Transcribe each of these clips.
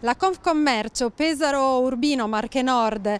La Confcommercio Pesaro Urbino Marche Nord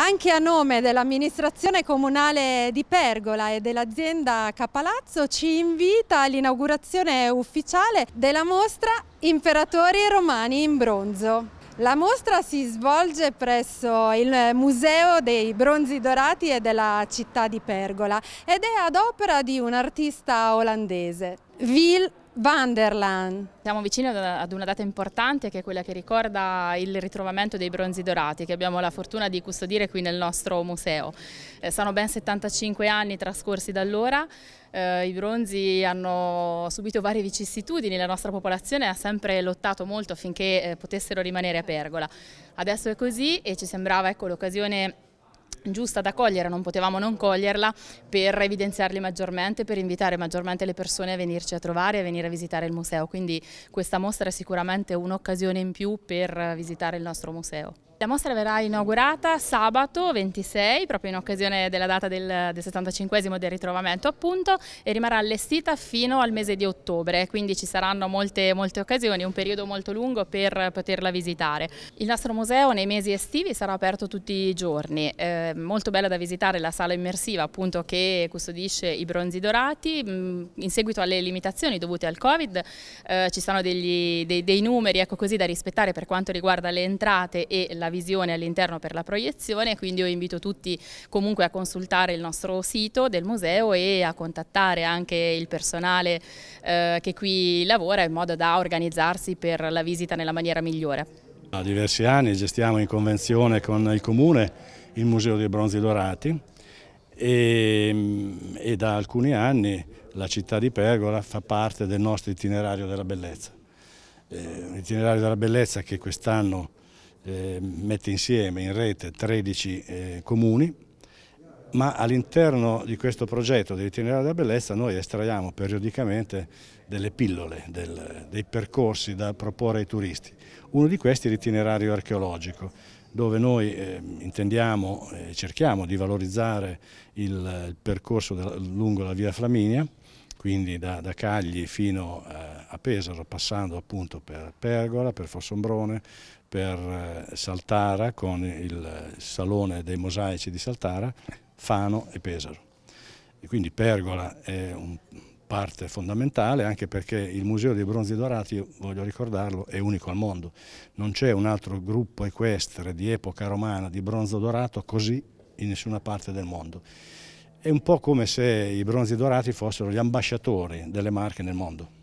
anche a nome dell'amministrazione comunale di Pergola e dell'azienda Capalazzo ci invita all'inaugurazione ufficiale della mostra Imperatori Romani in bronzo. La mostra si svolge presso il Museo dei Bronzi Dorati e della città di Pergola ed è ad opera di un artista olandese, Wil Vanderland. Siamo vicini ad una data importante che è quella che ricorda il ritrovamento dei bronzi dorati che abbiamo la fortuna di custodire qui nel nostro museo. Eh, sono ben 75 anni trascorsi da allora, eh, i bronzi hanno subito varie vicissitudini, la nostra popolazione ha sempre lottato molto affinché eh, potessero rimanere a Pergola. Adesso è così e ci sembrava ecco, l'occasione giusta da cogliere, non potevamo non coglierla per evidenziarli maggiormente, per invitare maggiormente le persone a venirci a trovare e a venire a visitare il museo, quindi questa mostra è sicuramente un'occasione in più per visitare il nostro museo. La mostra verrà inaugurata sabato 26, proprio in occasione della data del, del 75 del ritrovamento appunto, e rimarrà allestita fino al mese di ottobre, quindi ci saranno molte, molte occasioni, un periodo molto lungo per poterla visitare. Il nostro museo nei mesi estivi sarà aperto tutti i giorni, eh, molto bella da visitare la sala immersiva appunto che custodisce i bronzi dorati, mm, in seguito alle limitazioni dovute al Covid eh, ci sono degli, dei, dei numeri ecco così, da rispettare per quanto riguarda le entrate e la la visione all'interno per la proiezione, quindi io invito tutti comunque a consultare il nostro sito del museo e a contattare anche il personale eh, che qui lavora in modo da organizzarsi per la visita nella maniera migliore. Da diversi anni gestiamo in convenzione con il Comune il Museo dei Bronzi Dorati e, e da alcuni anni la città di Pergola fa parte del nostro itinerario della bellezza. Eh, un itinerario della bellezza che quest'anno eh, mette insieme in rete 13 eh, comuni, ma all'interno di questo progetto dell'itinerario della bellezza noi estraiamo periodicamente delle pillole, del, dei percorsi da proporre ai turisti. Uno di questi è l'itinerario archeologico, dove noi eh, intendiamo e eh, cerchiamo di valorizzare il, il percorso della, lungo la via Flaminia, quindi da, da Cagli fino a a Pesaro passando appunto per Pergola, per Fossombrone, per eh, Saltara con il Salone dei Mosaici di Saltara, Fano e Pesaro. E quindi Pergola è un parte fondamentale anche perché il Museo dei Bronzi Dorati, voglio ricordarlo, è unico al mondo. Non c'è un altro gruppo equestre di epoca romana di bronzo dorato così in nessuna parte del mondo. È un po' come se i Bronzi Dorati fossero gli ambasciatori delle marche nel mondo.